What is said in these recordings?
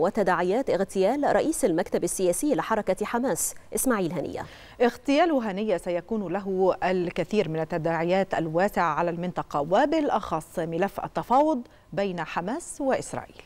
وتداعيات اغتيال رئيس المكتب السياسي لحركة حماس إسماعيل هنية اغتيال هنية سيكون له الكثير من التداعيات الواسعة على المنطقة وبالأخص ملف التفاوض بين حماس وإسرائيل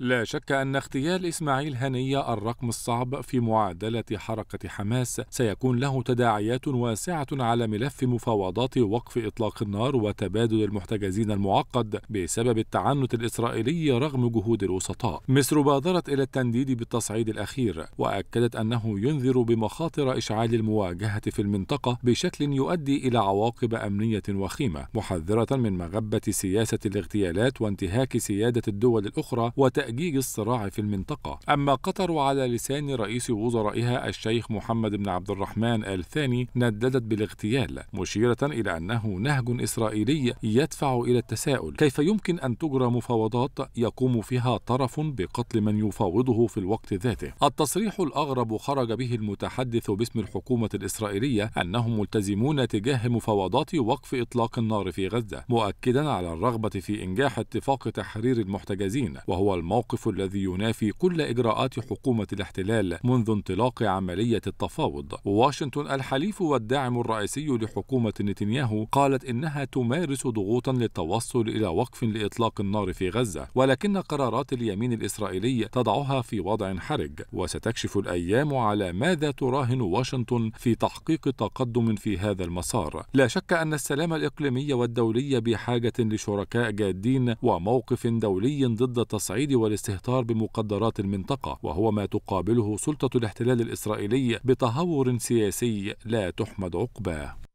لا شك أن اغتيال إسماعيل هنية الرقم الصعب في معادلة حركة حماس سيكون له تداعيات واسعة على ملف مفاوضات وقف إطلاق النار وتبادل المحتجزين المعقد بسبب التعنت الإسرائيلي رغم جهود الوسطاء مصر بادرت إلى التنديد بالتصعيد الأخير وأكدت أنه ينذر بمخاطر إشعال المواجهة في المنطقة بشكل يؤدي إلى عواقب أمنية وخيمة محذرة من مغبة سياسة الاغتيالات وانتهاك سيادة الدول الأخرى وتأثير تأجيج الصراع في المنطقة أما قطر على لسان رئيس وزرائها الشيخ محمد بن عبد الرحمن آل ثاني نددت بالاغتيال مشيرة إلى أنه نهج إسرائيلي يدفع إلى التساؤل كيف يمكن أن تجرى مفاوضات يقوم فيها طرف بقتل من يفاوضه في الوقت ذاته التصريح الأغرب خرج به المتحدث باسم الحكومة الإسرائيلية أنهم ملتزمون تجاه مفاوضات وقف إطلاق النار في غزة مؤكدا على الرغبة في إنجاح اتفاق تحرير المحتجزين وهو الموقف الموقف الذي ينافي كل إجراءات حكومة الاحتلال منذ انطلاق عملية التفاوض واشنطن الحليف والداعم الرئيسي لحكومة نتنياهو قالت إنها تمارس ضغوطا للتوصل إلى وقف لإطلاق النار في غزة ولكن قرارات اليمين الإسرائيلي تضعها في وضع حرج وستكشف الأيام على ماذا تراهن واشنطن في تحقيق تقدم في هذا المسار لا شك أن السلام الإقليمي والدولي بحاجة لشركاء جادين وموقف دولي ضد التصعيد وال والاستهتار بمقدرات المنطقة وهو ما تقابله سلطة الاحتلال الإسرائيلي بتهور سياسي لا تحمد عقباه